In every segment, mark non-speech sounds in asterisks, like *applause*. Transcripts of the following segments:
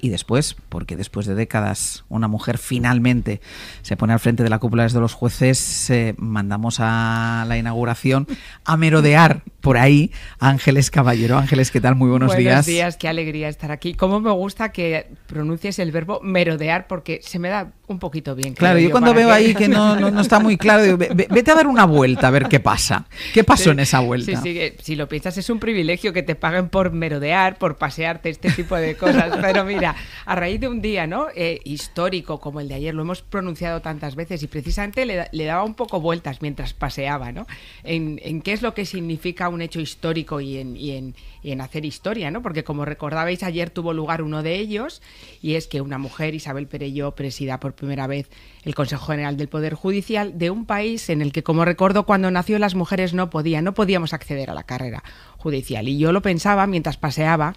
y después, porque después de décadas una mujer finalmente se pone al frente de la cúpula de los jueces, eh, mandamos a la inauguración a merodear por ahí Ángeles Caballero. Ángeles, ¿qué tal? Muy buenos, días. Buenos días, qué alegría estar aquí. Cómo me gusta que pronuncies el verbo merodear porque se me da un poquito bien. Claro, yo cuando veo ahí que no, está muy claro, vete a dar una vuelta a ver qué pasa. ¿Qué pasó en esa vuelta? Sí, si lo piensas es un privilegio que te paguen por merodear, por pasearte, este tipo de cosas. *laughs* Pero mira, a raíz de un día ¿no? Eh, histórico como el de ayer, lo hemos pronunciado tantas veces y precisamente le, daba un poco vueltas mientras paseaba ¿no? en, qué es lo que significa hecho histórico y en, hacer historia, ¿no? Porque como recordabais, ayer tuvo lugar uno de ellos y es que una mujer, Isabel Perello, presida por primera vez el Consejo General del Poder Judicial de un país en el que, como recuerdo, cuando nació las mujeres no podían, no podíamos acceder a la carrera judicial. Y yo lo pensaba mientras paseaba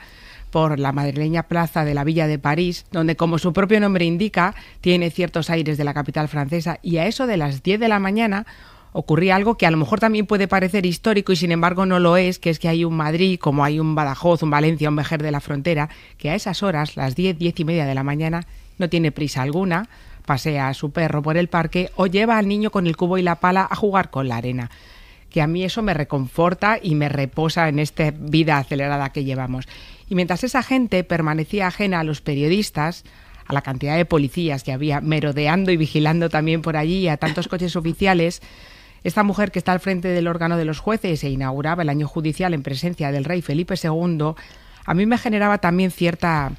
por la madrileña plaza de la Villa de París, donde como su propio nombre indica, tiene ciertos aires de la capital francesa, y a eso de las 10 de la mañana ocurría algo que a lo mejor también puede parecer histórico y sin embargo no lo es, que es que hay un Madrid, como hay un Badajoz, un Valencia, un Mejer de la Frontera, que a esas horas, las 10, 10 y media de la mañana, no tiene prisa alguna, pasea a su perro por el parque o lleva al niño con el cubo y la pala a jugar con la arena que a mí eso me reconforta y me reposa en esta vida acelerada que llevamos. Y mientras esa gente permanecía ajena a los periodistas, a la cantidad de policías que había merodeando y vigilando también por allí, a tantos coches oficiales, esta mujer que está al frente del órgano de los jueces e inauguraba el año judicial en presencia del rey Felipe II, a mí me generaba también cierta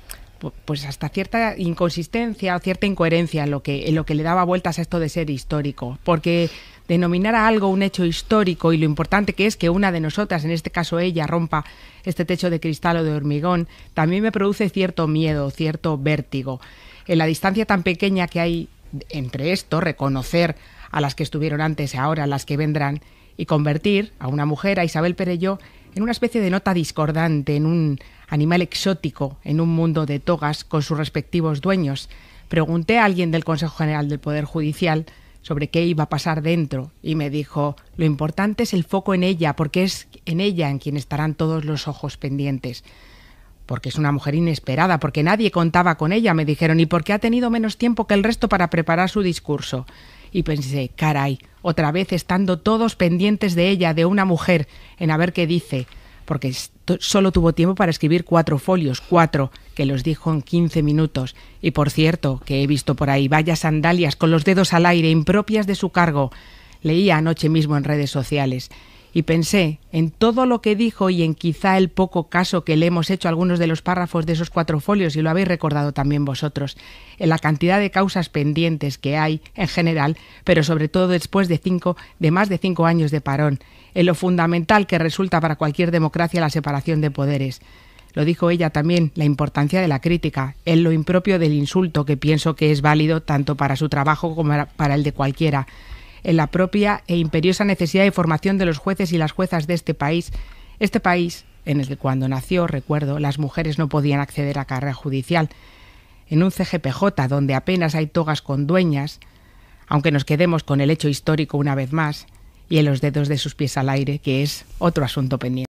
pues hasta cierta inconsistencia o cierta incoherencia en lo que en lo que le daba vueltas a esto de ser histórico, porque denominar a algo un hecho histórico y lo importante que es que una de nosotras, en este caso ella, rompa este techo de cristal o de hormigón, también me produce cierto miedo, cierto vértigo. En la distancia tan pequeña que hay entre esto, reconocer a las que estuvieron antes, y ahora a las que vendrán, y convertir a una mujer, a Isabel Perello en una especie de nota discordante, en un animal exótico, en un mundo de togas con sus respectivos dueños. Pregunté a alguien del Consejo General del Poder Judicial sobre qué iba a pasar dentro y me dijo, lo importante es el foco en ella, porque es en ella en quien estarán todos los ojos pendientes. Porque es una mujer inesperada, porque nadie contaba con ella, me dijeron, y porque ha tenido menos tiempo que el resto para preparar su discurso y pensé, caray, otra vez estando todos pendientes de ella, de una mujer, en a ver qué dice, porque solo tuvo tiempo para escribir cuatro folios, cuatro, que los dijo en 15 minutos. Y por cierto, que he visto por ahí vallas sandalias con los dedos al aire, impropias de su cargo. Leía anoche mismo en redes sociales y pensé en todo lo que dijo y en quizá el poco caso que le hemos hecho algunos de los párrafos de esos cuatro folios, y lo habéis recordado también vosotros, en la cantidad de causas pendientes que hay en general, pero sobre todo después de cinco, de más de cinco años de parón, en lo fundamental que resulta para cualquier democracia la separación de poderes. Lo dijo ella también, la importancia de la crítica, en lo impropio del insulto, que pienso que es válido tanto para su trabajo como para el de cualquiera en la propia e imperiosa necesidad de formación de los jueces y las juezas de este país. Este país en el que cuando nació, recuerdo, las mujeres no podían acceder a carrera judicial. En un CGPJ donde apenas hay togas con dueñas, aunque nos quedemos con el hecho histórico una vez más, y en los dedos de sus pies al aire, que es otro asunto pendiente.